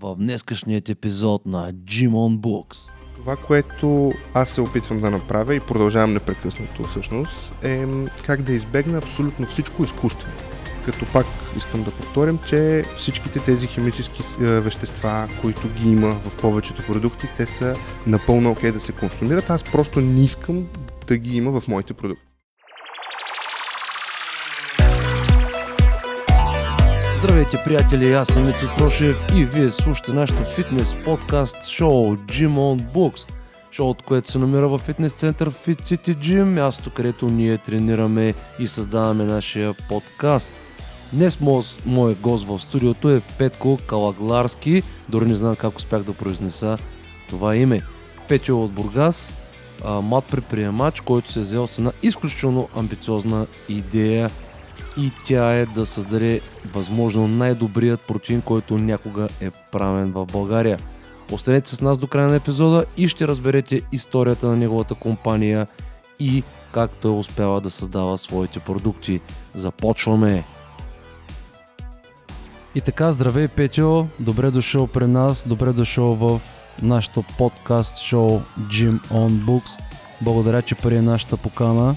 в днескашният епизод на Jim on Books. Това, което аз се опитвам да направя и продължавам непрекъснато всъщност, е как да избегна абсолютно всичко изкуствено. Като пак искам да повторим, че всичките тези химически е, вещества, които ги има в повечето продукти, те са напълно окей okay да се консумират. Аз просто не искам да ги има в моите продукти. Здравейте, приятели! Аз съм Ицо Трошев и вие слушате нашето фитнес подкаст шоу Gym on Books. Шоуто, което се намира в фитнес център Fit City Gym, място, където ние тренираме и създаваме нашия подкаст. Днес мой гост в студиото е Петко Калагларски, дори не знам как успях да произнеса това име. Петко е от Бургас, мат предприемач, който се е взел с една изключително амбициозна идея – и тя е да създаде възможно най-добрият протеин, който някога е правен в България. Останете с нас до края на епизода и ще разберете историята на неговата компания и как той успява да създава своите продукти. Започваме! И така, здравей, Петио, Добре дошъл при нас, добре дошъл в нашото подкаст шоу Gym on Books. Благодаря, че прие нашата покана.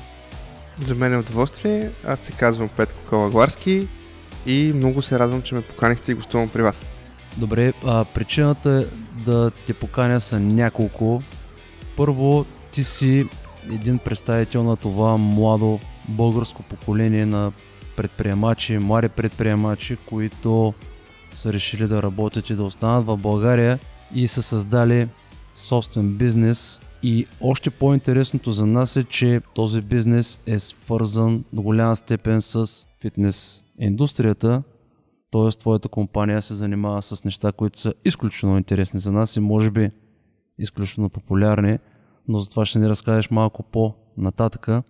За мен е удоволствие. Аз се казвам Петко Калагларски и много се радвам, че ме поканихте и гостувам при вас. Добре, а, причината да те поканя са няколко. Първо, ти си един представител на това младо българско поколение на предприемачи, млади предприемачи, които са решили да работят и да останат в България и са създали собствен бизнес и още по-интересното за нас е, че този бизнес е свързан до голяма степен с фитнес индустрията, т.е. твоята компания се занимава с неща, които са изключително интересни за нас и може би изключително популярни, но за това ще ни разкажеш малко по-нататъка.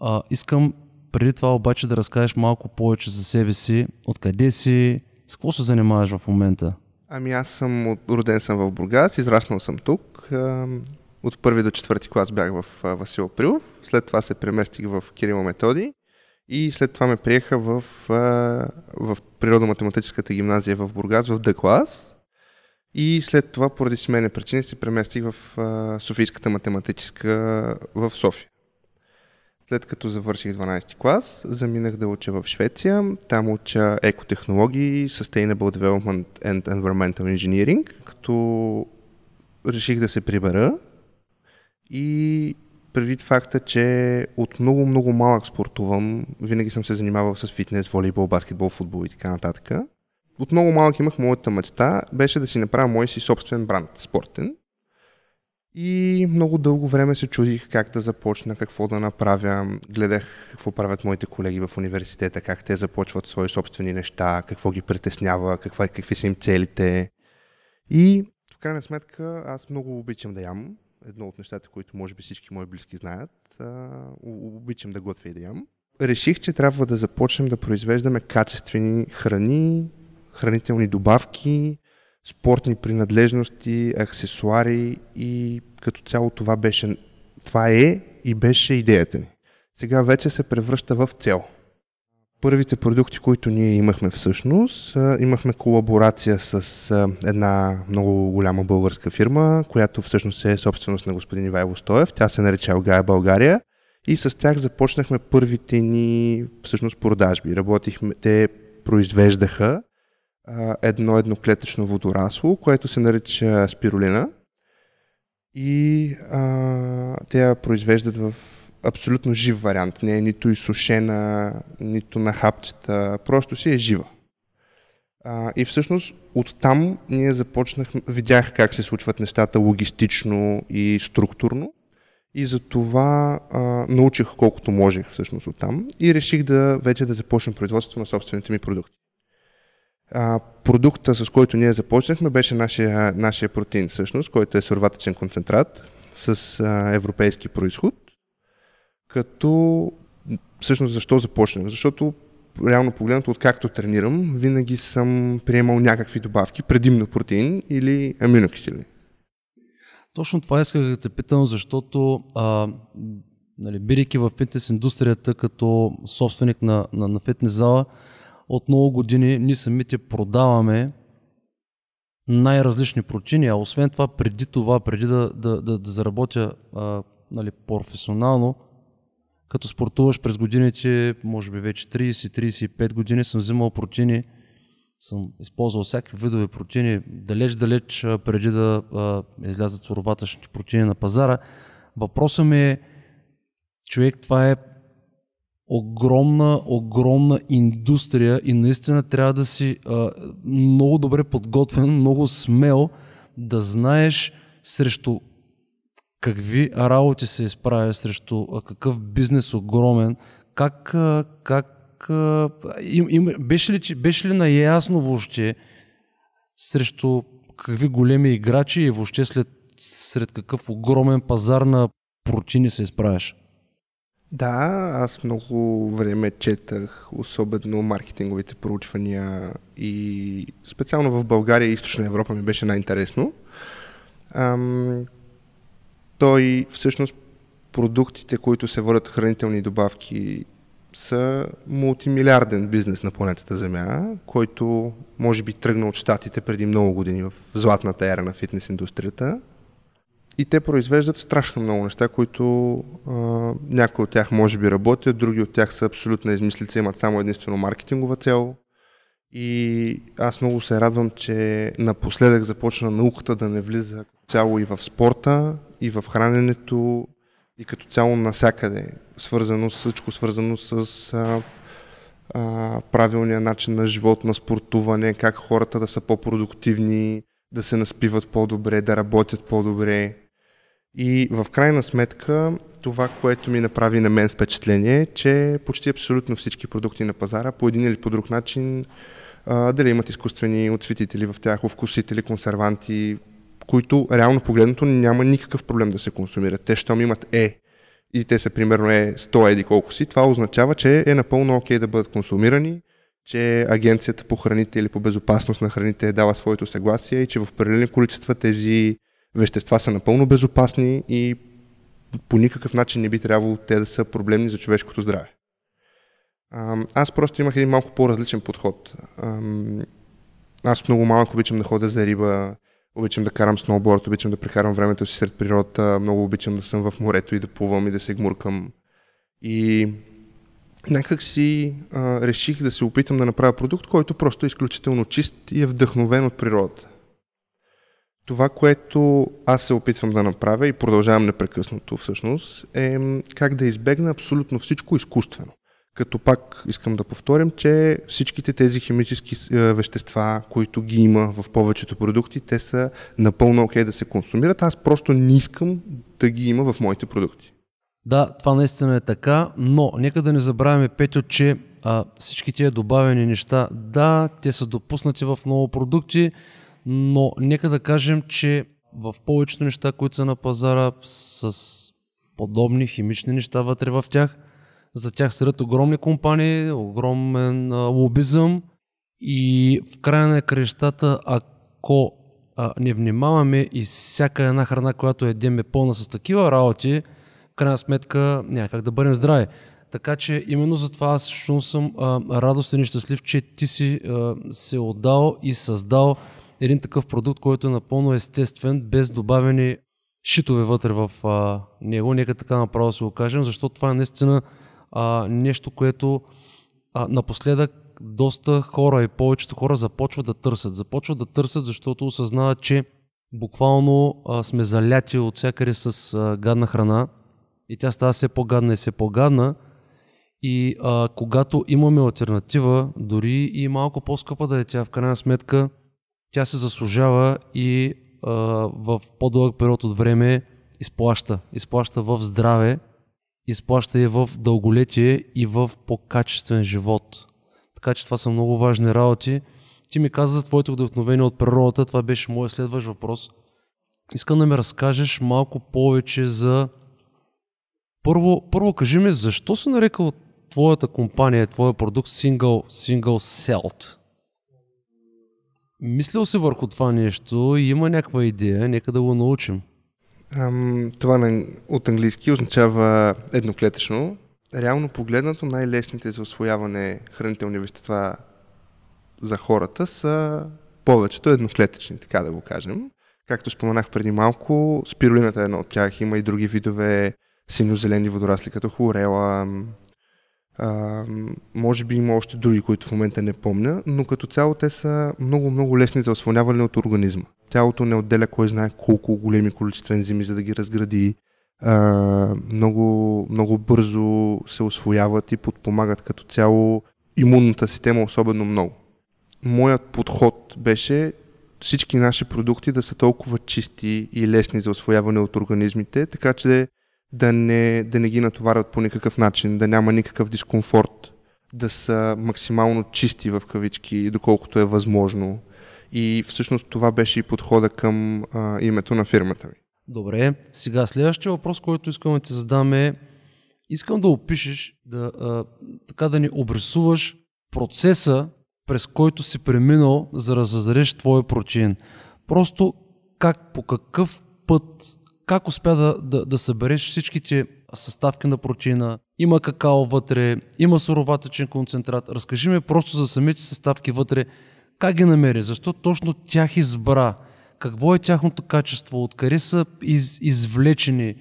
А, искам преди това обаче да разкажеш малко повече за себе си, откъде си, с какво се занимаваш в момента? Ами аз съм, от, роден съм в Бургас, израснал съм тук. От първи до четвърти клас бях в Васил Прилов, след това се преместих в Кирило Методи и след това ме приеха в, в природно-математическата гимназия в Бургас, в Д клас. И след това, поради семейни причини, се преместих в Софийската математическа в София. След като завърших 12 ти клас, заминах да уча в Швеция. Там уча екотехнологии, Sustainable Development and Environmental Engineering, като реших да се прибера и предвид факта, че от много-много малък спортувам, винаги съм се занимавал с фитнес, волейбол, баскетбол, футбол и така нататък. От много малък имах моята мечта, беше да си направя мой си собствен бранд спортен. И много дълго време се чудих как да започна, какво да направя. Гледах какво правят моите колеги в университета, как те започват свои собствени неща, какво ги притеснява, какви са им целите. И в крайна сметка аз много обичам да ям едно от нещата, които може би всички мои близки знаят. А, обичам да готвя и да ям. Реших, че трябва да започнем да произвеждаме качествени храни, хранителни добавки, спортни принадлежности, аксесуари и като цяло това беше, това е и беше идеята ни. Сега вече се превръща в цел първите продукти, които ние имахме всъщност, имахме колаборация с една много голяма българска фирма, която всъщност е собственост на господин Ивайло Стоев. Тя се нарича Алгая България и с тях започнахме първите ни всъщност продажби. Работихме, те произвеждаха едно едноклетъчно водорасло, което се нарича спиролина и а, те я произвеждат в абсолютно жив вариант. Не е нито изсушена, нито на хапчета, просто си е жива. А, и всъщност оттам ние започнах, видях как се случват нещата логистично и структурно. И за това а, научих колкото можех всъщност оттам и реших да вече да започна производство на собствените ми продукти. А, продукта, с който ние започнахме, беше нашия, нашия протеин всъщност, който е сурватъчен концентрат с а, европейски происход като всъщност защо започнах? Защото реално погледнато, откакто тренирам, винаги съм приемал някакви добавки, предимно протеин или аминокиселини. Точно това исках да те питам, защото а, нали, бирики в фитнес индустрията като собственик на, на, на фитнес зала, от много години ние самите продаваме най-различни прочини, а освен това, преди това, преди да, да, да, да заработя а, нали, професионално, като спортуваш през годините, може би вече 30-35 години, съм взимал протини, съм използвал всякакви видове протини, далеч-далеч преди да а, излязат суроватъчните протини на пазара. Въпросът ми е, човек, това е огромна, огромна индустрия и наистина трябва да си а, много добре подготвен, много смел да знаеш срещу какви работи се изправя срещу какъв бизнес огромен, как, как им, им, беше, ли, беше ли наясно въобще срещу какви големи играчи и въобще след, сред какъв огромен пазар на протини се изправяш? Да, аз много време четах, особено маркетинговите проучвания и специално в България и Източна Европа ми беше най-интересно той всъщност продуктите, които се водят хранителни добавки, са мултимилиарден бизнес на планетата Земя, който може би тръгна от щатите преди много години в златната ера на фитнес индустрията. И те произвеждат страшно много неща, които а, някои от тях може би работят, други от тях са абсолютна измислица, имат само единствено маркетингова цел. И аз много се радвам, че напоследък започна науката да не влиза цяло и в спорта, и в храненето, и като цяло насякъде, свързано с всичко, свързано с а, а, правилния начин на живот, на спортуване, как хората да са по-продуктивни, да се наспиват по-добре, да работят по-добре. И в крайна сметка, това, което ми направи на мен впечатление е, че почти абсолютно всички продукти на пазара по един или по друг начин а, дали имат изкуствени отцветители в тях, овкусители, консерванти, които реално погледнато няма никакъв проблем да се консумират. Те, щом имат Е и те са примерно е 100 еди колко си, това означава, че е напълно окей да бъдат консумирани, че агенцията по храните или по безопасност на храните е дала своето съгласие и че в определени количества тези вещества са напълно безопасни и по никакъв начин не би трябвало те да са проблемни за човешкото здраве. Аз просто имах един малко по-различен подход. Аз много малко обичам да ходя за риба, Обичам да карам сноуборд, обичам да прекарам времето си сред природата, много обичам да съм в морето и да плувам и да се гмуркам. И някак си а, реших да се опитам да направя продукт, който просто е изключително чист и е вдъхновен от природата. Това, което аз се опитвам да направя и продължавам непрекъснато всъщност, е как да избегна абсолютно всичко изкуствено. Като пак искам да повторим, че всичките тези химически е, вещества, които ги има в повечето продукти, те са напълно окей okay да се консумират. Аз просто не искам да ги има в моите продукти. Да, това наистина е така, но нека да не забравяме, Петю, че а, всички тия добавени неща, да, те са допуснати в много продукти, но нека да кажем, че в повечето неща, които са на пазара с подобни химични неща вътре в тях – за тях седят огромни компании, огромен а, лобизъм и в края на крещата, ако а, не внимаваме и всяка една храна, която едем е пълна с такива работи, в крайна сметка няма как да бъдем здрави. Така че именно затова аз също съм а, радостен и щастлив, че ти си а, се отдал и създал един такъв продукт, който е напълно естествен, без добавени шитове вътре в а, него. Нека така направо се го кажем, защото това е наистина а, нещо, което а, напоследък доста хора и повечето хора започват да търсят. Започват да търсят, защото осъзнават, че буквално а, сме заляти от всякъде с а, гадна храна и тя става все по-гадна и все по-гадна. И а, когато имаме альтернатива, дори и малко по-скъпа да е тя, в крайна сметка, тя се заслужава и а, в по-дълъг период от време изплаща. Изплаща в здраве изплаща и в дълголетие и в по-качествен живот. Така че това са много важни работи. Ти ми каза за твоето вдъхновение от природата, това беше моят следващ въпрос. Искам да ми разкажеш малко повече за... Първо, първо кажи ми, защо се нарекал твоята компания, твоя продукт Single, single Selt? Мислил си върху това нещо и има някаква идея, нека да го научим. Ам, това на, от английски означава едноклетъчно. Реално погледнато най-лесните за освояване хранителни вещества за хората са повечето едноклетъчни, така да го кажем. Както споменах преди малко, спиролината е една от тях. Има и други видове синьо-зелени водорасли, като хлорела, а, може би има още други, които в момента не помня, но като цяло те са много-много лесни за освоняване от организма. Тялото не отделя кой знае колко големи количества ензими, за да ги разгради. А, много, много бързо се освояват и подпомагат като цяло имунната система особено много. Моят подход беше всички наши продукти да са толкова чисти и лесни за освояване от организмите, така че да не, да не ги натоварват по никакъв начин, да няма никакъв дискомфорт, да са максимално чисти в кавички, доколкото е възможно. И всъщност това беше и подхода към а, името на фирмата ми. Добре, сега следващия въпрос, който искам да ти задам е искам да опишеш, да, а, така да ни обрисуваш процеса, през който си преминал, за да зазреш твой прочин. Просто как, по какъв път как успя да, да, да събереш всичките съставки на протеина, има какао вътре, има суроватъчен концентрат. Разкажи ми просто за самите съставки вътре, как ги намери, защо точно тях избра, какво е тяхното качество, откъде са из, извлечени.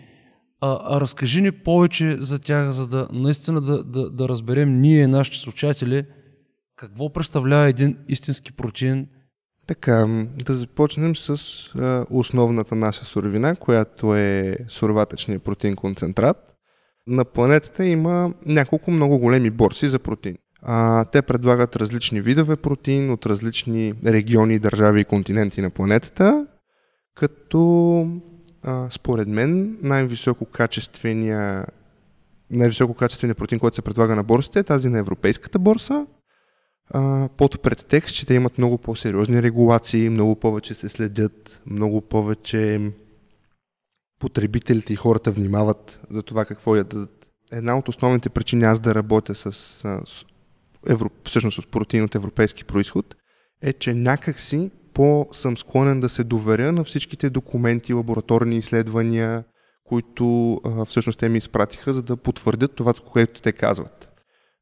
А, а разкажи ни повече за тях, за да наистина да, да, да разберем ние, нашите слушатели, какво представлява един истински протеин – така, да започнем с а, основната наша суровина, която е суроватъчният протеин концентрат. На планетата има няколко много големи борси за протеин. А, те предлагат различни видове протеин от различни региони, държави и континенти на планетата, като а, според мен най-висококачествения най-висококачествения протеин, който се предлага на борсите е тази на европейската борса – а, под предтекст, че те имат много по-сериозни регулации, много повече се следят, много повече потребителите и хората внимават за това какво ядат. Една от основните причини аз да работя с, с, евро, всъщност с протеин от европейски происход е, че някакси по-съм склонен да се доверя на всичките документи, лабораторни изследвания, които а, всъщност те ми изпратиха, за да потвърдят това, което те казват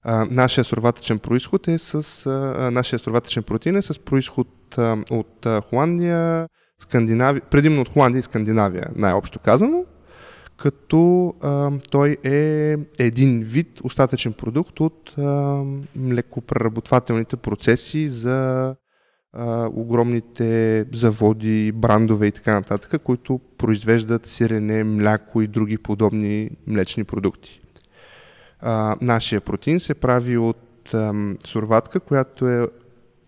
а, нашия сурватъчен происход е с, а, нашия сурватъчен протеин е с происход а, от а, Холандия, Скандинавия, предимно от Холандия и Скандинавия, най-общо казано, като а, той е един вид остатъчен продукт от а, млекопреработвателните процеси за а, огромните заводи, брандове и така нататък, които произвеждат сирене, мляко и други подобни млечни продукти а, нашия протеин се прави от ам, сурватка, която е,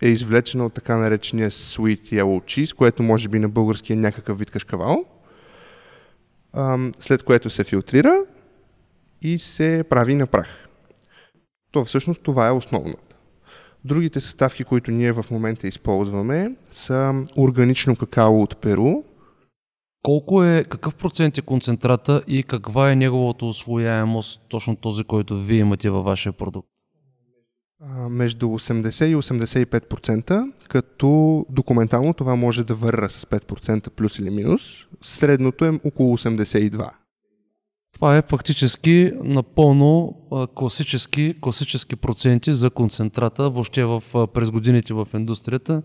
е извлечена от така наречения sweet yellow cheese, което може би на български е някакъв вид кашкавал, ам, след което се филтрира и се прави на прах. То всъщност това е основната. Другите съставки, които ние в момента използваме, са органично какао от Перу, колко е, какъв процент е концентрата и каква е неговата освояемост, точно този, който вие имате във вашия продукт? между 80 и 85%, като документално това може да върра с 5% плюс или минус. Средното е около 82%. Това е фактически напълно класически, класически проценти за концентрата въобще в, през годините в индустрията.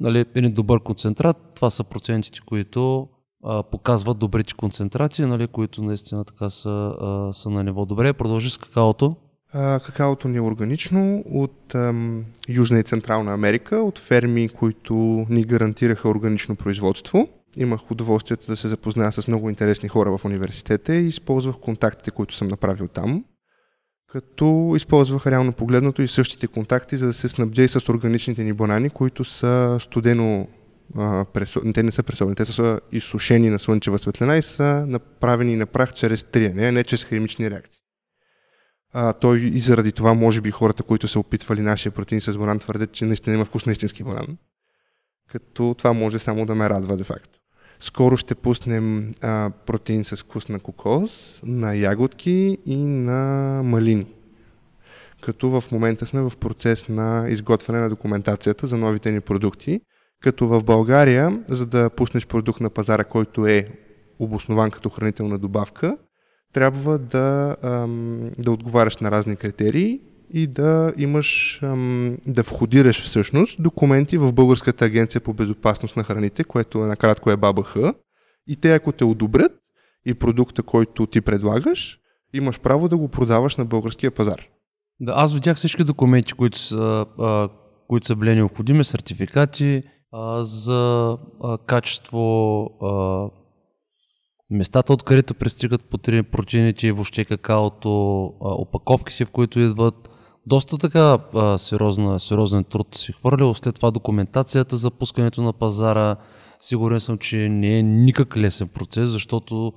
Нали, един добър концентрат, това са процентите, които а, показват добрите концентрации, нали, които наистина така са, а, са на ниво. Добре, продължи с какаото. А, какаото ни е органично от ам, Южна и Централна Америка, от ферми, които ни гарантираха органично производство. Имах удоволствието да се запозная с много интересни хора в университета и използвах контактите, които съм направил там като използвах реално погледнато и същите контакти, за да се снабдя и с органичните ни банани, които са студено а, те не са пресолени, те са изсушени на слънчева светлина и са направени на прах чрез триене, не чрез химични реакции. А, той и заради това, може би, хората, които са опитвали нашия протеин с банан, твърдят, че наистина има вкус на истински банан. Като това може само да ме радва, де факто. Скоро ще пуснем а, протеин с вкус на кокос, на ягодки и на малини. Като в момента сме в процес на изготвяне на документацията за новите ни продукти – като в България, за да пуснеш продукт на пазара, който е обоснован като хранителна добавка, трябва да, ам, да отговаряш на разни критерии и да имаш, ам, да входираш всъщност документи в Българската агенция по безопасност на храните, което е накратко е БАБХ. И те, ако те одобрят и продукта, който ти предлагаш, имаш право да го продаваш на българския пазар. Да, аз видях всички документи, които са, а, които са били необходими, сертификати, а, за а, качество а, местата, откъдето пристигат протеините, въобще какаото, а, опаковките, в които идват. Доста така а, сериозна, сериозен труд си хвърлил. След това документацията за пускането на пазара. Сигурен съм, че не е никак лесен процес, защото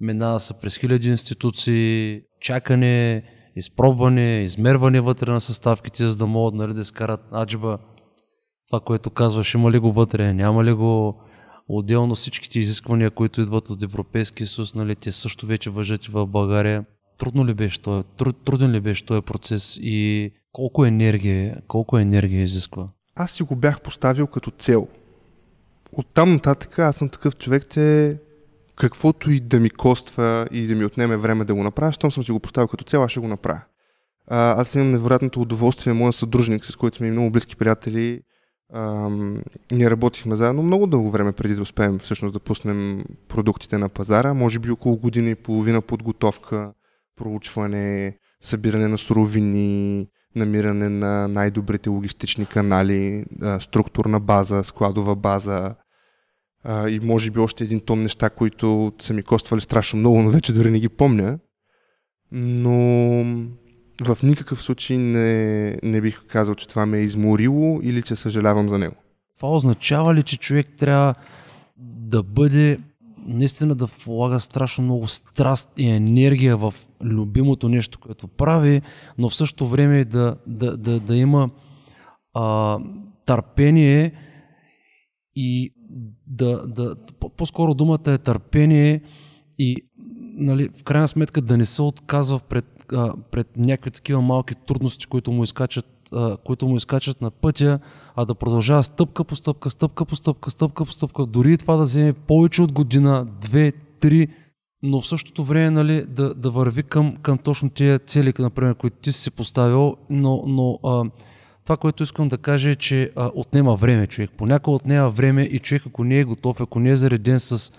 минава се през хиляди институции, чакане, изпробване, измерване вътре на съставките, за да могат нали, да изкарат аджба това, което казваш, има ли го вътре, няма ли го отделно всичките изисквания, които идват от Европейския съюз, нали, те също вече въжат в България. Трудно ли беше той, труд, труден ли беше този процес и колко енергия, колко енергия изисква? Аз си го бях поставил като цел. От там нататък аз съм такъв човек, че каквото и да ми коства и да ми отнеме време да го направя, щом съм си го поставил като цел, аз ще го направя. А, аз имам невероятното удоволствие, моят съдружник, с който сме и много близки приятели, ние работихме заедно много дълго време преди да успеем всъщност да пуснем продуктите на пазара, може би около година и половина подготовка, проучване, събиране на суровини, намиране на най-добрите логистични канали, структурна база, складова база и може би още един тон неща, които са ми коствали страшно много, но вече дори не ги помня. Но в никакъв случай не, не бих казал, че това ме е изморило или че съжалявам за него. Това означава ли, че човек трябва да бъде наистина да влага страшно много страст и енергия в любимото нещо, което прави, но в същото време да, да, да, да има а, търпение и да, да, по-скоро думата е търпение и нали, в крайна сметка да не се отказва пред а, пред някакви такива малки трудности, които му изкачат а, които му изкачат на пътя, а да продължава стъпка по стъпка, стъпка по стъпка, стъпка по стъпка, дори и това да вземе повече от година, две, три, но в същото време нали, да, да върви към, към точно тия цели, например, които ти си поставил, но, но а, това, което искам да кажа е, че а, отнема време човек. Понякога отнема време и човек, ако не е готов, ако не е зареден с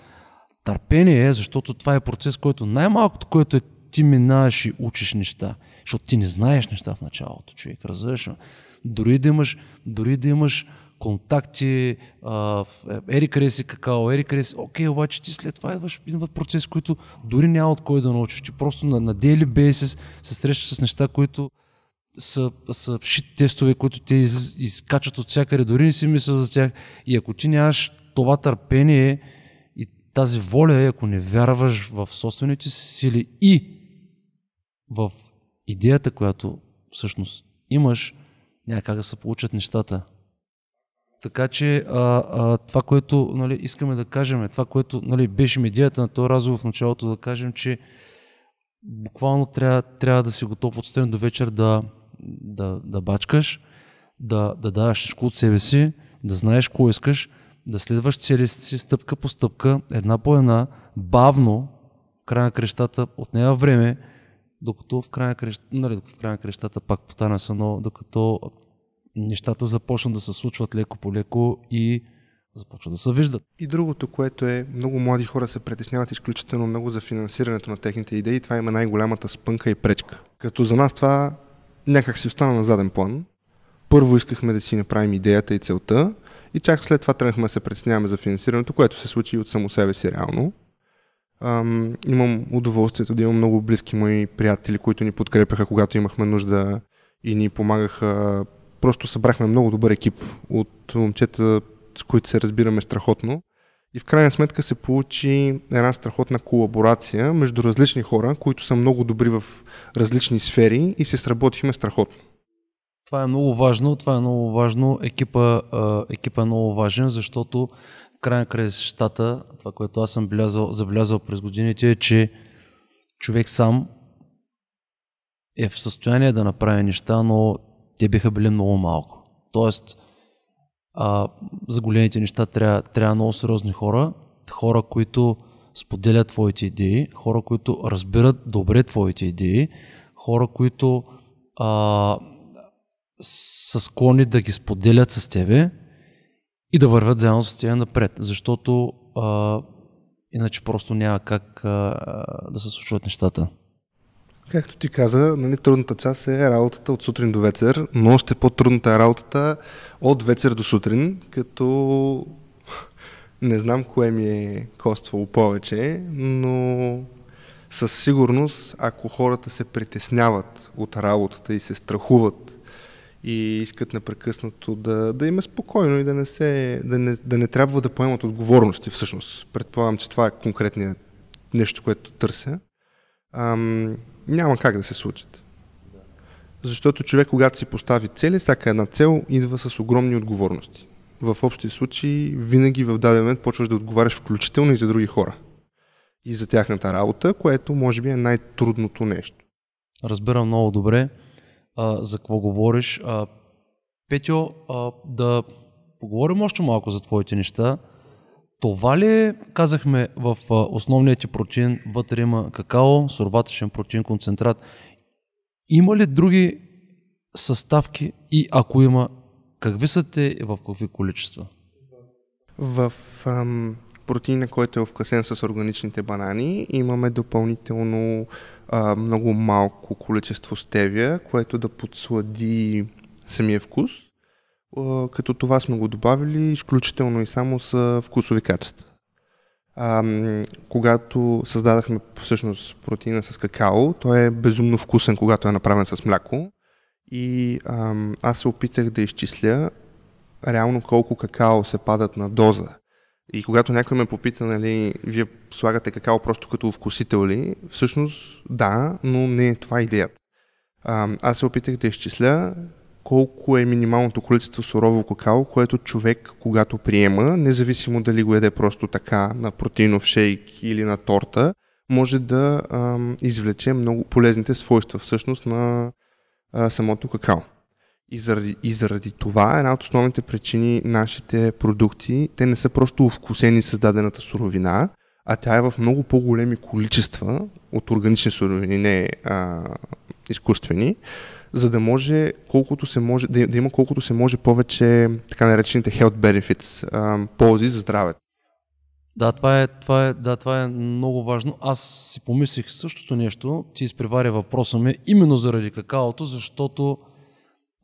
търпение, защото това е процес, който най-малкото, което е ти минаваш и учиш неща. Защото ти не знаеш неща в началото, човек, разбираш Дори да имаш, дори да имаш контакти, ери къде си какао, ери къде си... Окей, обаче ти след това идваш в процес, който дори няма от кой да научиш. Ти просто на, на daily basis се срещаш с неща, които са, са шит тестове, които те из, изкачат от всякъде, дори не си мисля за тях. И ако ти нямаш това търпение и тази воля, ако не вярваш в собствените си сили и в идеята, която всъщност имаш, няма как да се получат нещата. Така че а, а, това, което нали, искаме да кажем, е това, което нали, беше медията на този разговор в началото, да кажем, че буквално трябва, трябва да си готов от сутрин до вечер да, да, да бачкаш, да, да даваш всичко от себе си, да знаеш какво искаш, да следваш цели си стъпка по стъпка, една по една, бавно, в края на крещата, отнема време, докато в края, нали, в края на крещата, пак повтаря се, но докато нещата започнат да се случват леко по леко и започват да се виждат. И другото, което е, много млади хора се притесняват изключително много за финансирането на техните идеи. Това има най-голямата спънка и пречка. Като за нас това някак си остана на заден план. Първо искахме да си направим идеята и целта и чак след това тръгнахме да се притесняваме за финансирането, което се случи и от само себе си реално. Ам, имам удоволствието да имам много близки мои приятели, които ни подкрепяха, когато имахме нужда и ни помагаха. Просто събрахме много добър екип от момчета, с които се разбираме страхотно. И в крайна сметка се получи една страхотна колаборация между различни хора, които са много добри в различни сфери и се сработихме страхотно. Това е много важно, това е много важно. Екипа, екипа е много важен, защото край край щата, това, което аз съм блязал, забелязал през годините е, че човек сам е в състояние да направи неща, но те биха били много малко. Тоест, а, за големите неща трябва, трябва много сериозни хора, хора, които споделят твоите идеи, хора, които разбират добре твоите идеи, хора, които а, са склонни да ги споделят с тебе и да вървят заедно с тях напред, защото а, иначе просто няма как а, да се случват нещата. Както ти каза, нали, трудната част е работата от сутрин до вечер, но още по-трудната е работата от вечер до сутрин, като не знам кое ми е коствало повече, но със сигурност, ако хората се притесняват от работата и се страхуват и искат непрекъснато да, да има е спокойно и да не, се, да, не, да не трябва да поемат отговорности всъщност. Предполагам, че това е конкретният нещо, което търся. Ам, няма как да се случат. Защото човек, когато си постави цели, всяка една цел идва с огромни отговорности. В общи случаи, винаги в даден момент почваш да отговаряш включително и за други хора. И за тяхната работа, което може би е най-трудното нещо. Разбирам много добре а, за какво говориш. А, Петю, а, да поговорим още малко за твоите неща. Това ли казахме в основния ти протеин? Вътре има какао, сурватъчен протеин, концентрат. Има ли други съставки и ако има, какви са те и в какви количества? В ам, протеина, който е вкъсен с органичните банани. Имаме допълнително а, много малко количество стевия, което да подслади самия вкус. А, като това сме го добавили изключително и само с вкусови качества. А, когато създадахме всъщност протеина с какао, той е безумно вкусен, когато е направен с мляко. И а, аз се опитах да изчисля реално колко какао се падат на доза и когато някой ме попита, нали, вие слагате какао просто като вкусител ли, всъщност да, но не е това идеята. А, аз се опитах да изчисля колко е минималното количество сурово какао, което човек, когато приема, независимо дали го яде просто така на протеинов шейк или на торта, може да а, извлече много полезните свойства всъщност на а, самото какао. И заради, и заради това една от основните причини нашите продукти, те не са просто вкусени с дадената суровина, а тя е в много по-големи количества от органични суровини, не а, изкуствени, за да може колкото се може, да, да има колкото се може повече така наречените health benefits, а, ползи за здравето. Да това, е, това е, да, това е много важно. Аз си помислих същото нещо. Ти изпреваря въпроса ми именно заради какаото, защото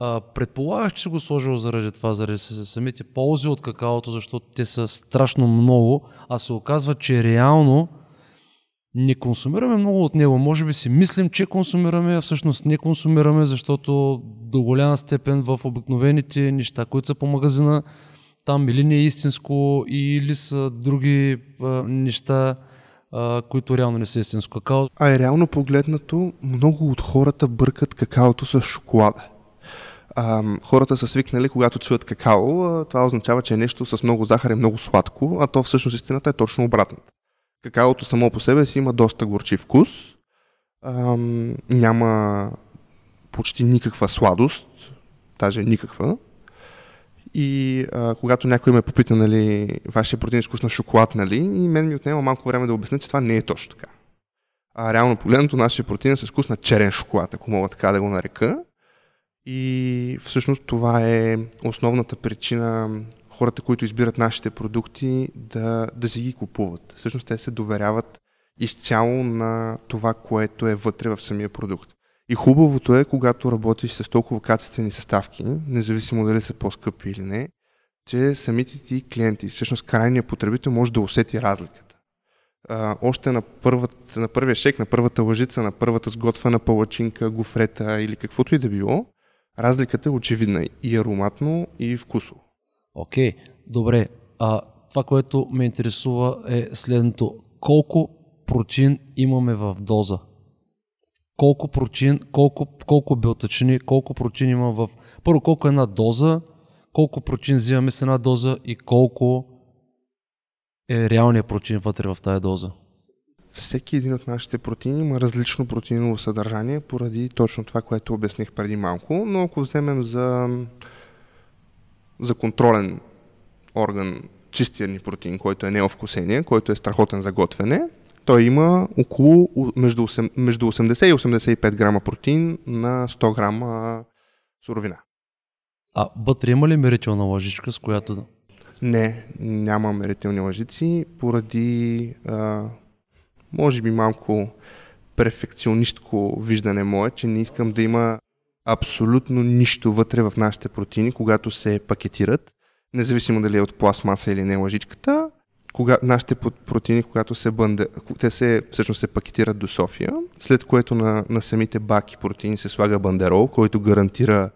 а, предполагах, че го сложил заради това, заради самите ползи от какаото, защото те са страшно много, а се оказва, че реално не консумираме много от него. Може би си мислим, че консумираме, а всъщност не консумираме, защото до голяма степен в обикновените неща, които са по магазина, там или не е истинско, или са други а, неща, а, които реално не са истинско какао. А е реално погледнато, много от хората бъркат какаото с шоколада а, хората са свикнали, когато чуят какао, това означава, че е нещо с много захар и е много сладко, а то всъщност истината е точно обратната. Какаото само по себе си има доста горчив вкус, а, няма почти никаква сладост, даже никаква. И а, когато някой ме попита, нали, вашия протеин е вкус на шоколад, нали, и мен ми отнема малко време да обясня, че това не е точно така. А реално погледнато, нашия протеин е с вкус на черен шоколад, ако мога така да го нарека. И всъщност това е основната причина хората, които избират нашите продукти, да, да си ги купуват. Всъщност те се доверяват изцяло на това, което е вътре в самия продукт. И хубавото е, когато работиш с толкова качествени съставки, независимо дали са по-скъпи или не, че самите ти клиенти, всъщност крайният потребител може да усети разликата. А, още на, първат, на първия шек, на първата лъжица, на първата сготвена палачинка, гофрета или каквото и да било, Разликата е очевидна и ароматно, и вкусово. Окей, okay, добре. А, това, което ме интересува е следното. Колко протеин имаме в доза? Колко протеин, колко, колко белтъчини, колко протеин има в... Първо, колко е една доза, колко протеин взимаме с една доза и колко е реалният протеин вътре в тази доза? всеки един от нашите протеини има различно протеиново съдържание, поради точно това, което обясних преди малко, но ако вземем за, за контролен орган чистия ни протеин, който е неовкусение, който е страхотен за готвене, той има около между 80, между 80 и 85 грама протеин на 100 грама суровина. А вътре има ли мерителна лъжичка, с която... Не, няма мерителни лъжици, поради а, може би малко перфекционистко виждане мое, че не искам да има абсолютно нищо вътре в нашите протеини, когато се пакетират, независимо дали е от пластмаса или не лъжичката. Кога, нашите протеини, когато се бънде, те се, всъщност се пакетират до София, след което на, на самите баки протеини се слага бандерол, който гарантира,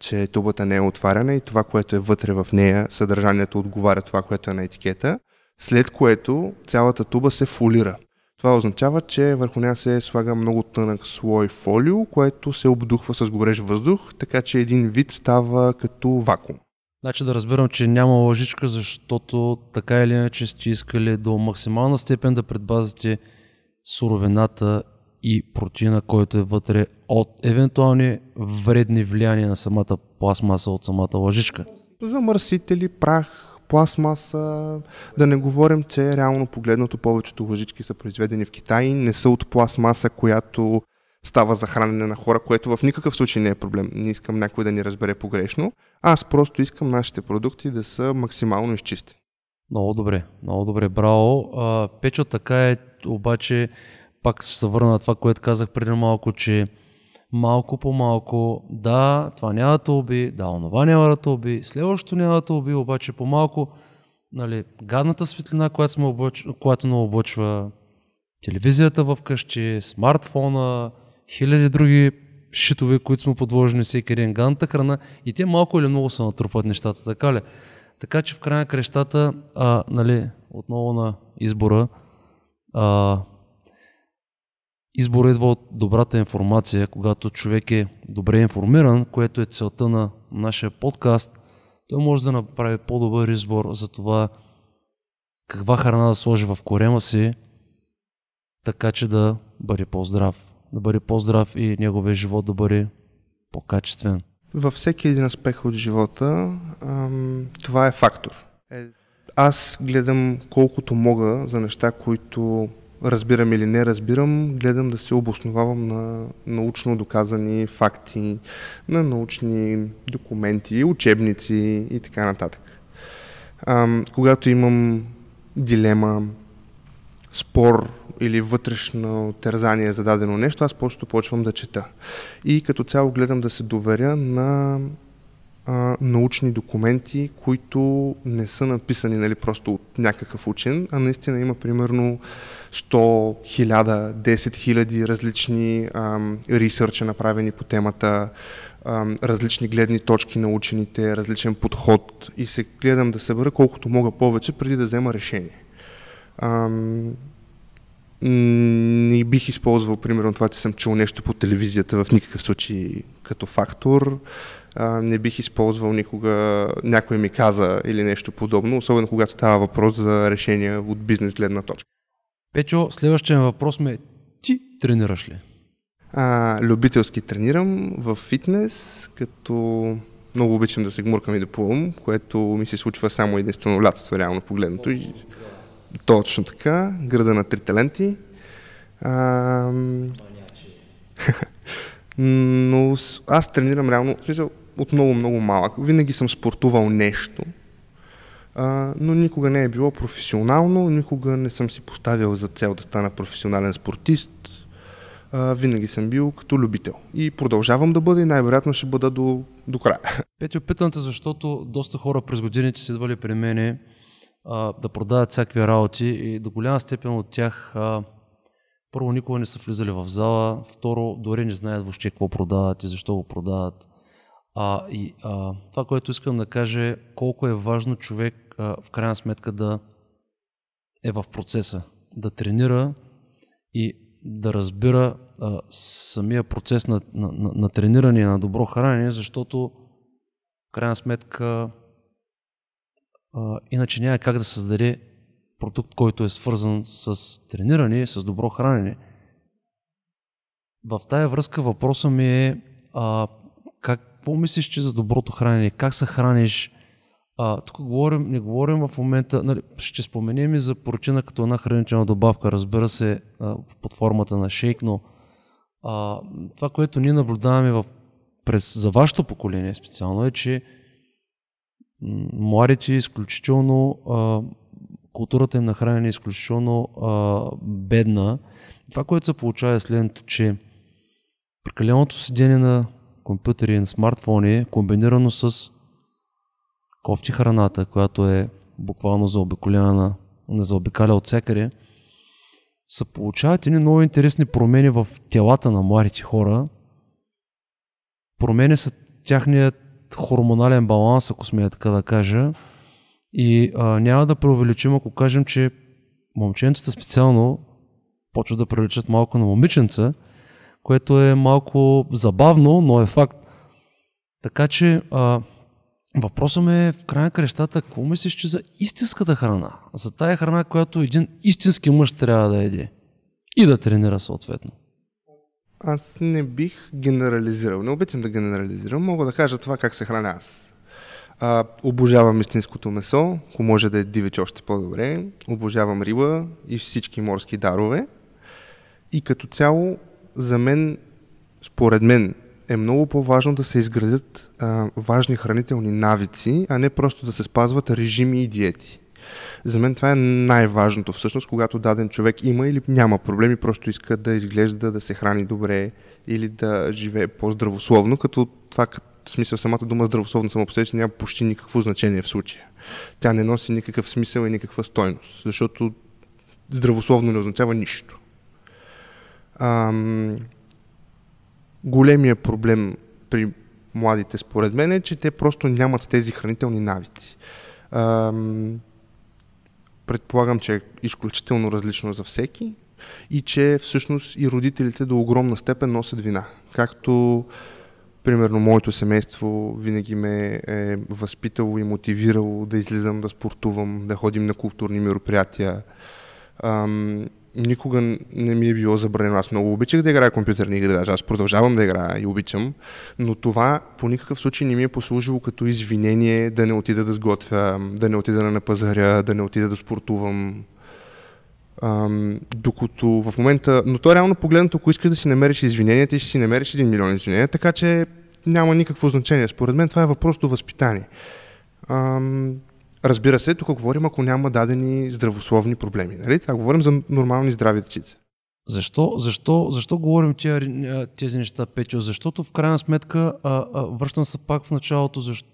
че тубата не е отваряна и това, което е вътре в нея, съдържанието отговаря това, което е на етикета, след което цялата туба се фолира. Това означава, че върху нея се слага много тънък слой фолио, което се обдухва с горещ въздух, така че един вид става като вакуум. Значи да разбирам, че няма лъжичка, защото така или иначе сте искали до максимална степен да предпазите суровината и протеина, който е вътре от евентуални вредни влияния на самата пластмаса от самата лъжичка. Замърсители, прах, пластмаса. Да не говорим, че реално погледнато повечето лъжички са произведени в Китай и не са от пластмаса, която става за хранене на хора, което в никакъв случай не е проблем. Не искам някой да ни разбере погрешно. Аз просто искам нашите продукти да са максимално изчистени. Много добре, много добре, браво. А, Печо, така е, обаче пак се върна на това, което казах преди малко, че малко по малко, да, това няма да уби, да, онова няма да уби, следващото няма да уби, обаче по малко, нали, гадната светлина, която, сме облъч... която не облъчва, телевизията в къщи, смартфона, хиляди други шитове, които сме подложени всеки ден, гадната храна и те малко или много се натрупват нещата, така ли? Така че в края на крещата, а, нали, отново на избора, а, Избор идва от добрата информация, когато човек е добре информиран, което е целта на нашия подкаст, той може да направи по-добър избор за това каква храна да сложи в корема си, така че да бъде по-здрав. Да бъде по-здрав и неговия живот да бъде по-качествен. Във всеки един аспект от живота това е фактор. Е, аз гледам колкото мога за неща, които разбирам или не разбирам, гледам да се обосновавам на научно доказани факти, на научни документи, учебници и така нататък. А, когато имам дилема, спор или вътрешно тързание за дадено нещо, аз просто почвам да чета. И като цяло гледам да се доверя на а, научни документи, които не са написани нали, просто от някакъв учен, а наистина има примерно 100, 1000, 10 хиляди различни ресърча направени по темата, а, различни гледни точки на учените, различен подход и се гледам да събера колкото мога повече преди да взема решение. А, не бих използвал, примерно, това, че съм чул нещо по телевизията в никакъв случай като фактор а, не бих използвал никога, някой ми каза или нещо подобно, особено когато става въпрос за решения от бизнес гледна точка. Печо, следващия въпрос ме е, ти тренираш ли? А, любителски тренирам в фитнес, като много обичам да се гмуркам и да плувам, което ми се случва само единствено лятото, реално погледнато. И... Точно така, града на три таленти. А, но аз тренирам реално, в смисъл, от много-много малък. Винаги съм спортувал нещо, а, но никога не е било професионално, никога не съм си поставил за цел да стана професионален спортист. А, винаги съм бил като любител. И продължавам да бъда и най-вероятно ще бъда до, до края. Петю, питам те, защото доста хора през годините са идвали при мене а, да продават всякакви работи и до голяма степен от тях а, първо никога не са влизали в зала, второ дори не знаят въобще какво продават и защо го продават. А, и, а, това, което искам да кажа е колко е важно човек а, в крайна сметка да е в процеса, да тренира и да разбира а, самия процес на, на, на, на трениране на добро хранене, защото в крайна сметка а, иначе няма как да създаде продукт, който е свързан с трениране, с добро хранене. В тая връзка въпросът ми е а, какво мислиш, че за доброто хранене? Как се храниш? А, тук говорим, не говорим в момента, нали, ще споменем и за поручина като една хранителна добавка, разбира се, а, под формата на шейк, но а, това, което ние наблюдаваме в, през, за вашето поколение специално е, че младите изключително а, културата им на хранене е изключително а, бедна. Това, което се получава е следното, че прекаленото седение на компютри, на смартфони, комбинирано с кофти храната, която е буквално заобиколена, не заобикаля от всякъде, се получават едни много интересни промени в телата на младите хора. Промени са тяхният хормонален баланс, ако смея така да кажа. И а, няма да преувеличим, ако кажем, че момченцата специално почват да приличат малко на момиченца – което е малко забавно, но е факт. Така че а, въпросът ми е в края на крещата, какво мислиш, че за истинската храна? За тая храна, която един истински мъж трябва да еде и да тренира съответно. Аз не бих генерализирал. Не обичам да генерализирам. Мога да кажа това как се храня аз. А, обожавам истинското месо, ако може да е дивеч още по-добре. Обожавам риба и всички морски дарове. И като цяло за мен, според мен, е много по-важно да се изградят а, важни хранителни навици, а не просто да се спазват режими и диети. За мен това е най-важното всъщност, когато даден човек има или няма проблеми, просто иска да изглежда, да се храни добре или да живее по-здравословно, като това в смисъл самата дума здравословно само по себе си няма почти никакво значение в случая. Тя не носи никакъв смисъл и никаква стойност, защото здравословно не означава нищо. Ам, големия проблем при младите, според мен, е, че те просто нямат тези хранителни навици. Ам, предполагам, че е изключително различно за всеки и че всъщност и родителите до огромна степен носят вина. Както примерно моето семейство винаги ме е възпитало и мотивирало да излизам, да спортувам, да ходим на културни мероприятия. Ам, никога не ми е било забранено. Аз много обичах да играя компютърни игри, даже аз продължавам да играя и обичам, но това по никакъв случай не ми е послужило като извинение да не отида да сготвя, да не отида на пазаря, да не отида да спортувам. Ам, докато в момента, но то реално погледнато, ако искаш да си намериш извинения, ти ще си намериш един милион извинения, така че няма никакво значение. Според мен това е въпрос до възпитание. Ам, Разбира се, тук говорим, ако няма дадени здравословни проблеми. Нали? Това говорим за нормални здрави дечица. Защо, защо, защо говорим тези, тези неща, Петю? Защото в крайна сметка, а, а, връщам се пак в началото защо...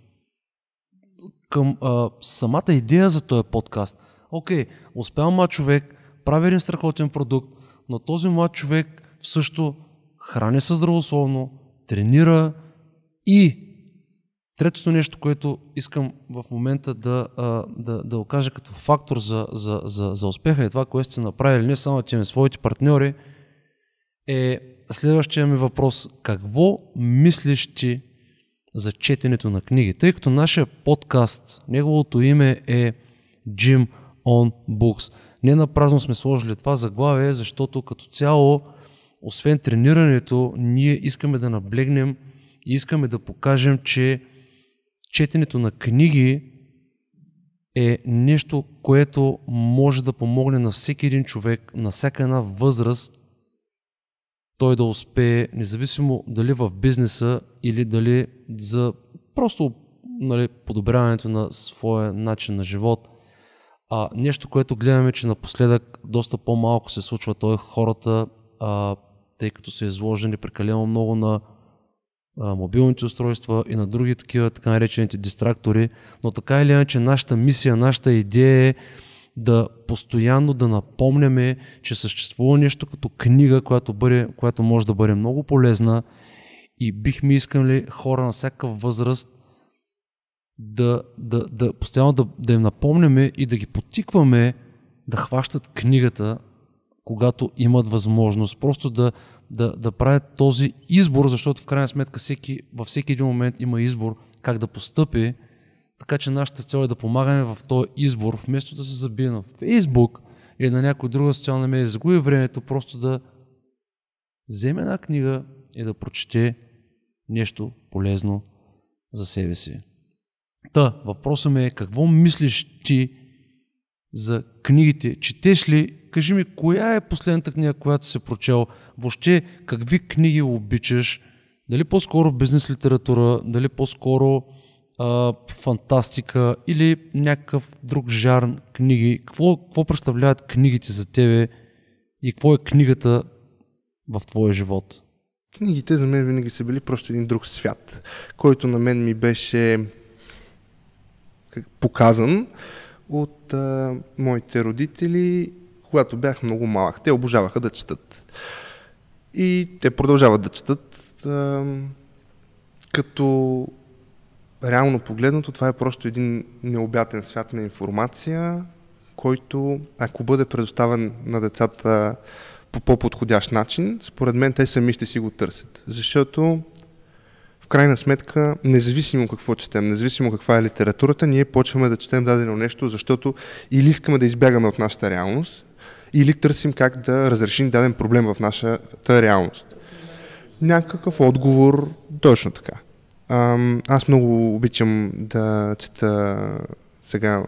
към а, самата идея за този подкаст. Окей, успял млад човек, прави един страхотен продукт, но този млад човек също храни се здравословно, тренира и Третото нещо, което искам в момента да, да, да окажа като фактор за, за, за, за успеха и е това, което сте направили не само тези своите партньори, е следващия ми въпрос. Какво мислиш ти за четенето на книги? Тъй като нашия подкаст, неговото име е Jim on Books. Не на празно сме сложили това заглавие, защото като цяло, освен тренирането, ние искаме да наблегнем и искаме да покажем, че четенето на книги е нещо, което може да помогне на всеки един човек, на всяка една възраст, той да успее, независимо дали в бизнеса или дали за просто нали, подобряването на своя начин на живот. А, нещо, което гледаме, че напоследък доста по-малко се случва, то е хората, а, тъй като са изложени прекалено много на мобилните устройства и на други такива така наречените дистрактори. Но така или иначе нашата мисия, нашата идея е да постоянно да напомняме, че съществува нещо като книга, която, бъде, която може да бъде много полезна и бихме искали хора на всякакъв възраст да, да, да постоянно да, да им напомняме и да ги потикваме да хващат книгата, когато имат възможност. Просто да, да, да правят този избор, защото в крайна сметка всеки, във всеки един момент има избор как да постъпи, така че нашата цел е да помагаме в този избор, вместо да се забие на Фейсбук или на някоя друга социална медия, загуби времето просто да вземе една книга и да прочете нещо полезно за себе си. Та, въпросът ми е какво мислиш ти за книгите. Четеш ли? Кажи ми, коя е последната книга, която си прочел? Въобще, какви книги обичаш? Дали по-скоро бизнес литература, дали по-скоро а, фантастика или някакъв друг жарн книги? Кво, какво представляват книгите за тебе и какво е книгата в твоя живот? Книгите за мен винаги са били просто един друг свят, който на мен ми беше показан от а, моите родители, когато бях много малък. Те обожаваха да четат. И те продължават да четат. А, като реално погледнато, това е просто един необятен свят на информация, който, ако бъде предоставен на децата по по-подходящ начин, според мен те сами ще си го търсят. Защото крайна сметка, независимо какво четем, независимо каква е литературата, ние почваме да четем дадено нещо, защото или искаме да избягаме от нашата реалност, или търсим как да разрешим даден проблем в нашата реалност. Някакъв отговор, точно така. Аз много обичам да чета сега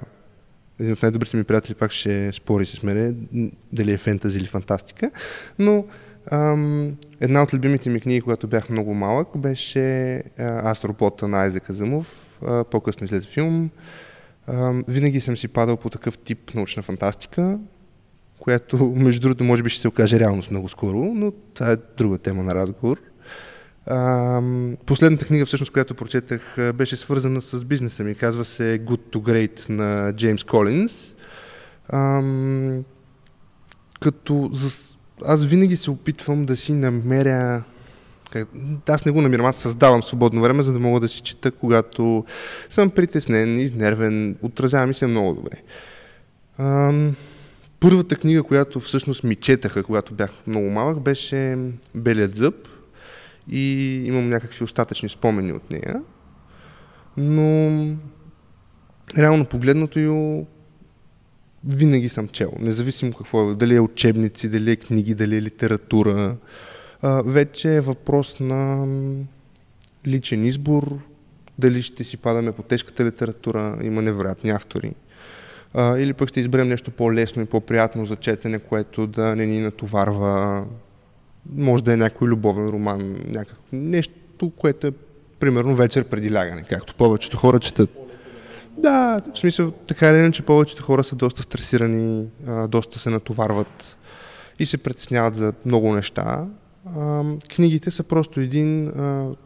един от най-добрите ми приятели пак ще спори с мене, дали е фентази или фантастика, но Ам, една от любимите ми книги, която бях много малък, беше Астропота на Айзек Азимов, по-късно излезе филм. Ам, винаги съм си падал по такъв тип научна фантастика, която, между другото, може би ще се окаже реалност много скоро, но това е друга тема на разговор. Ам, последната книга, всъщност, която прочетах, беше свързана с бизнеса ми. Казва се Good to Great на Джеймс Колинс. като за аз винаги се опитвам да си намеря как, аз не го намирам, аз създавам свободно време, за да мога да си чета, когато съм притеснен, изнервен, отразявам и се много добре. Ам, първата книга, която всъщност ми четаха, когато бях много малък, беше Белият зъб и имам някакви остатъчни спомени от нея. Но реално погледнато и винаги съм чел, независимо какво е, дали е учебници, дали е книги, дали е литература. А, вече е въпрос на личен избор, дали ще си падаме по тежката литература, има невероятни автори. А, или пък ще изберем нещо по-лесно и по-приятно за четене, което да не ни натоварва. Може да е някой любовен роман, някак... нещо, което е примерно вечер преди лягане, както повечето хора четат. Да, в смисъл, така или иначе повечето хора са доста стресирани, доста се натоварват и се притесняват за много неща. книгите са просто един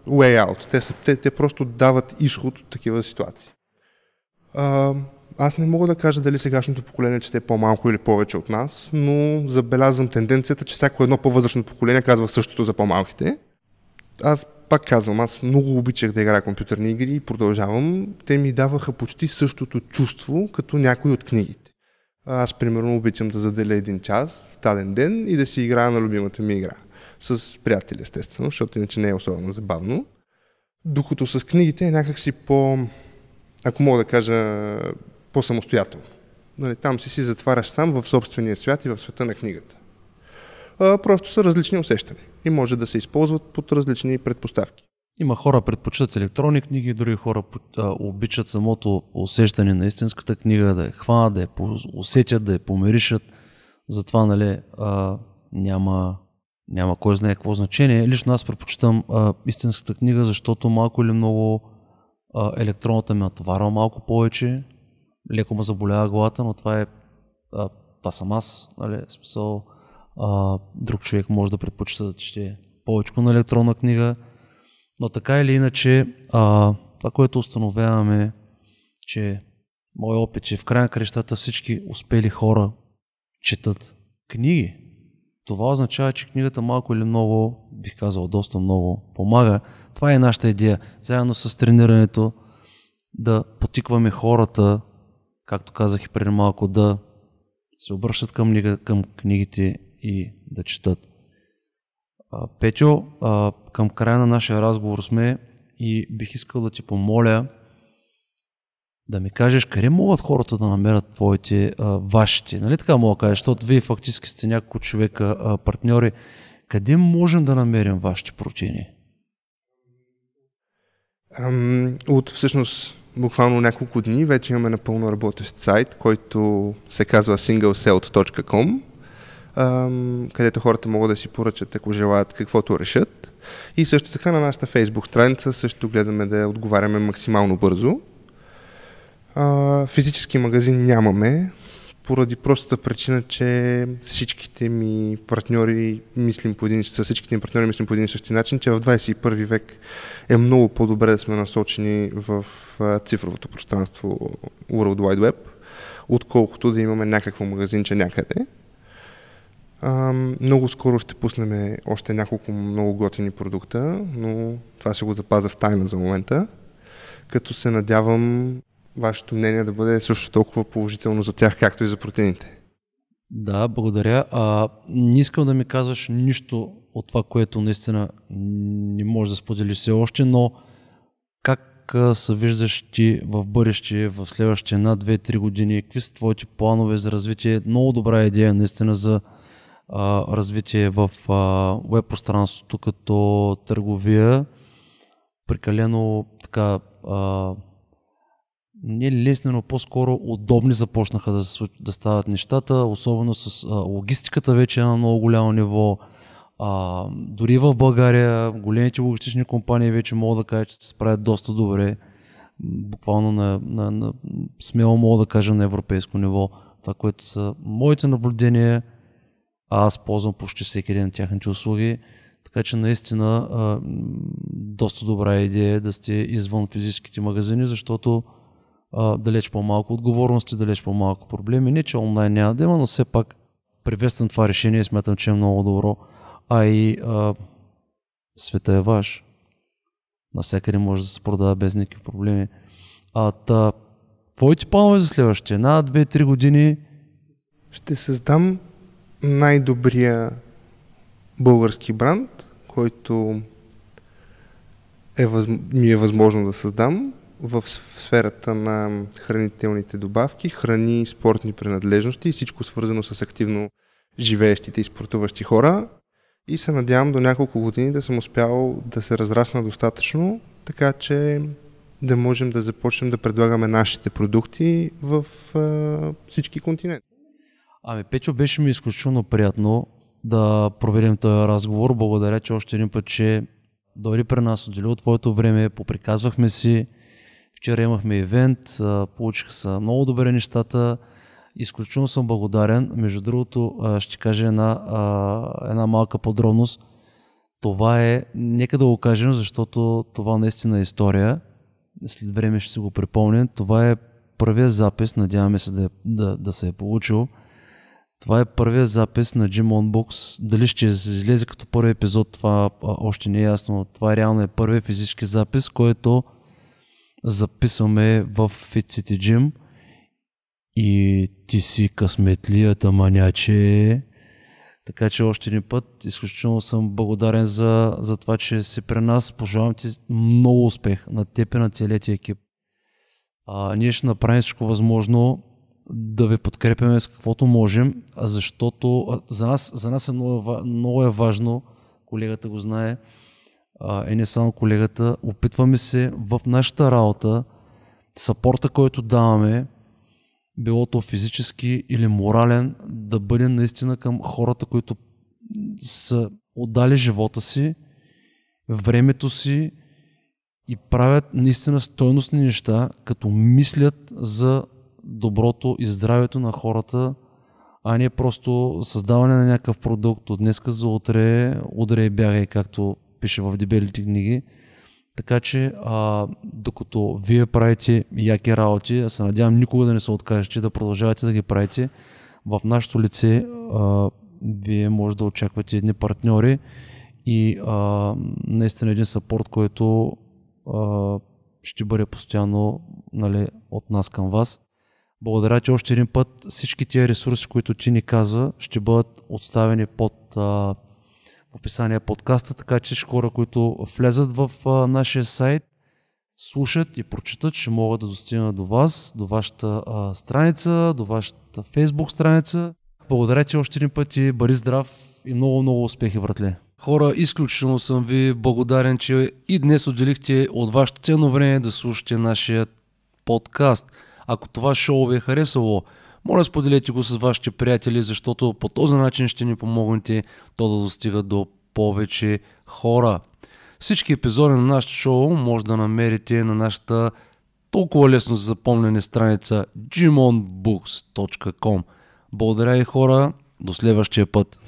way out. Те, са, те, те просто дават изход от такива ситуации. аз не мога да кажа дали сегашното поколение чете по-малко или повече от нас, но забелязвам тенденцията, че всяко едно по-възрастно поколение казва същото за по-малките. Аз пак казвам, аз много обичах да играя компютърни игри и продължавам. Те ми даваха почти същото чувство, като някой от книгите. Аз, примерно, обичам да заделя един час в даден ден и да си играя на любимата ми игра. С приятели, естествено, защото иначе не е особено забавно. Докато с книгите е някакси по, ако мога да кажа, по-самостоятелно. Нали, там си си затваряш сам в собствения свят и в света на книгата а, просто са различни усещания и може да се използват под различни предпоставки. Има хора предпочитат електронни книги, други хора а, обичат самото усещане на истинската книга, да я хванат, да я усетят, да я помиришат. Затова нали, а, няма, няма кой знае какво значение. Лично аз предпочитам а, истинската книга, защото малко или много а, електронната ме натоварва малко повече. Леко ме заболява главата, но това е... А, това съм аз, нали, смисъл а, друг човек може да предпочита да чете е повече на електронна книга. Но така или иначе, а, това, което установяваме, че мой опит, че в края на крещата всички успели хора четат книги. Това означава, че книгата малко или много, бих казал доста много, помага. Това е нашата идея. Заедно с тренирането да потикваме хората, както казах и преди малко, да се обръщат към, към книгите и да четат. Петю, към края на нашия разговор сме и бих искал да ти помоля да ми кажеш къде могат хората да намерят твоите, вашите, нали така мога да кажа, защото вие фактически сте няколко човека партньори, къде можем да намерим вашите протеини? Ам, от всъщност буквално няколко дни вече имаме напълно работещ сайт, който се казва singleseld.com където хората могат да си поръчат, ако желаят, каквото решат. И също така на нашата Facebook страница също гледаме да отговаряме максимално бързо. физически магазин нямаме, поради простата причина, че всичките ми партньори мислим по един, всичките ми партньори мислим по един и същи начин, че в 21 век е много по-добре да сме насочени в цифровото пространство World Wide Web, отколкото да имаме някакво магазинче някъде. А, много скоро ще пуснем още няколко много готини продукта, но това ще го запазя в тайна за момента, като се надявам вашето мнение да бъде също толкова положително за тях, както и за протеините. Да, благодаря. А, не искам да ми казваш нищо от това, което наистина не можеш да споделиш все още, но как се виждаш ти в бъдеще, в следващите една, две, три години? Какви са твоите планове за развитие? Много добра идея наистина за развитие в веб пространството като търговия прекалено така не лесни, но по-скоро удобни започнаха да, да стават нещата, особено с а, логистиката вече е на много голямо ниво. А, дори в България големите логистични компании вече могат да кажат, че се справят доста добре. Буквално на, на, на смело мога да кажа на европейско ниво. Това, което са моите наблюдения – а аз ползвам почти всеки ден тяхните услуги. Така че наистина а, доста добра идея е да сте извън физическите магазини, защото а, далеч по-малко отговорности, далеч по-малко проблеми. Не, че онлайн няма да има, но все пак приветствам това решение и смятам, че е много добро. А и а, света е ваш. Навсякъде може да се продава без никакви проблеми. А, та, твоите планове за следващите една, две, три години? Ще създам най-добрия български бранд, който е, ми е възможно да създам в сферата на хранителните добавки, храни, спортни принадлежности и всичко свързано с активно живеещите и спортуващи хора. И се надявам до няколко години да съм успял да се разрасна достатъчно, така че да можем да започнем да предлагаме нашите продукти в всички континенти. Ами, Печо, беше ми изключително приятно да проведем този разговор. Благодаря че още един път, че дори при нас, отдели от твоето време, поприказвахме си. Вчера имахме ивент, получиха се много добре нещата. Изключително съм благодарен. Между другото, ще кажа една, една малка подробност. Това е, нека да го кажем, защото това наистина е история. След време ще си го припомня. Това е първия запис, надяваме се да, е, да, да се е получил – това е първия запис на Jim Onbox. Дали ще излезе като първи епизод, това още не е ясно. Това е реално е първият физически запис, който записваме в Fit City Gym. И ти си късметлията маняче. Така че още един път изключително съм благодарен за, за това, че си при нас. Пожелавам ти много успех на теб и на целият екип. А, ние ще направим всичко възможно да ви подкрепяме с каквото можем, защото за нас, за нас е много, много е важно, колегата го знае, а, е не само колегата, опитваме се в нашата работа, сапорта, който даваме, било то физически или морален, да бъде наистина към хората, които са отдали живота си, времето си и правят наистина стойностни неща, като мислят за доброто и здравето на хората, а не просто създаване на някакъв продукт от днеска за утре, утре и бягай, както пише в дебелите книги. Така че, а, докато вие правите яки работи, се надявам никога да не се откажете, да продължавате да ги правите, в нашото лице а, вие може да очаквате едни партньори и а, наистина един сапорт, който а, ще бъде постоянно нали, от нас към вас. Благодаря ти още един път. Всички тия ресурси, които ти ни каза, ще бъдат отставени под а, описание подкаста, така че хора, които влезат в а, нашия сайт, слушат и прочитат, ще могат да достигнат до вас, до вашата а, страница, до вашата фейсбук страница. Благодаря ти още един път и бъди здрав и много-много успехи, братле. Хора, изключително съм ви благодарен, че и днес отделихте от вашето ценно време да слушате нашия подкаст. Ако това шоу ви е харесало, моля споделете го с вашите приятели, защото по този начин ще ни помогнете то да достига до повече хора. Всички епизоди на нашето шоу може да намерите на нашата толкова лесно за запомнене страница gmonbooks.com. Благодаря и хора, до следващия път!